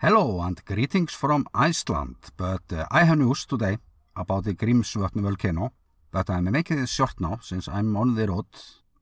Hello and greetings from Iceland, but uh, I have news today about the Grímsvötn volcano, but I'm making it short now since I'm on the road,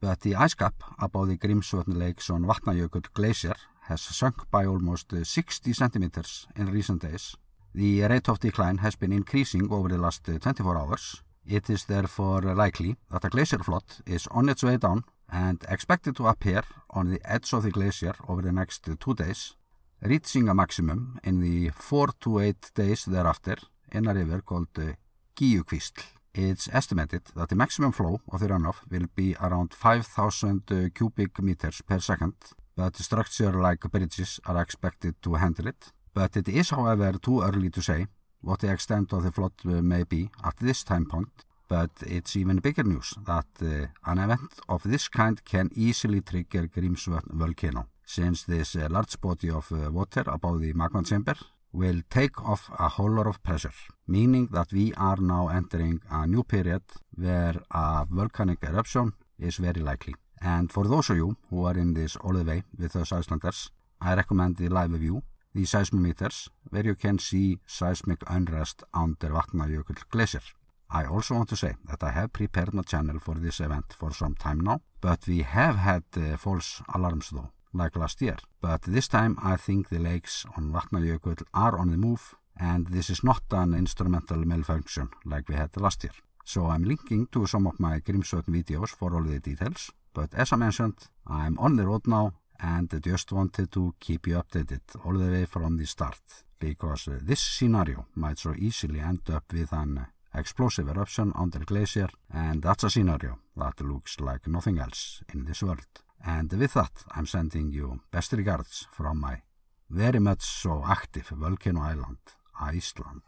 but the ice cap above the Grímsvötn lakes on Vatnajökull glacier has sunk by almost 60 uh, centimeters in recent days. The rate of decline has been increasing over the last 24 uh, hours. It is therefore likely that a glacier flood is on its way down and expected to appear on the edge of the glacier over the next uh, two days reaching a maximum in the 4 to 8 days thereafter in a river called uh, eh, Giyukvistl. It's estimated that the maximum flow of the runoff will be around 5,000 uh, eh, cubic meters per second, but structure like bridges are expected to handle it. But it is, however, too early to say what the extent of the flood eh, may be at this time point, but it's even bigger news that uh, an event of this kind can easily trigger Grímsvöld volcano. Since this uh, large body of uh, water above the magma chamber will take off a whole lot of pressure, meaning that we are now entering a new period where a volcanic eruption is very likely. And for those of you who are in this all the way with us Icelanders, I recommend the live view, the seismometers, where you can see seismic unrest under Vatnajökull Glacier. I also want to say that I have prepared my channel for this event for some time now, but we have had uh, false alarms though like last year. But this time I think the lakes on Vatnajökull are on the move and this is not an instrumental malfunction like we had last year. So I'm linking to some of my Grimsvötn videos for all the details. But as I mentioned, I'm on the road now and I just wanted to keep you updated all the way from the start because this scenario might so easily end up with an explosive eruption on the glacier and that's a scenario that looks like nothing else in this world. And with that I'm sending you best regards from my very much so active volcano island, Iceland.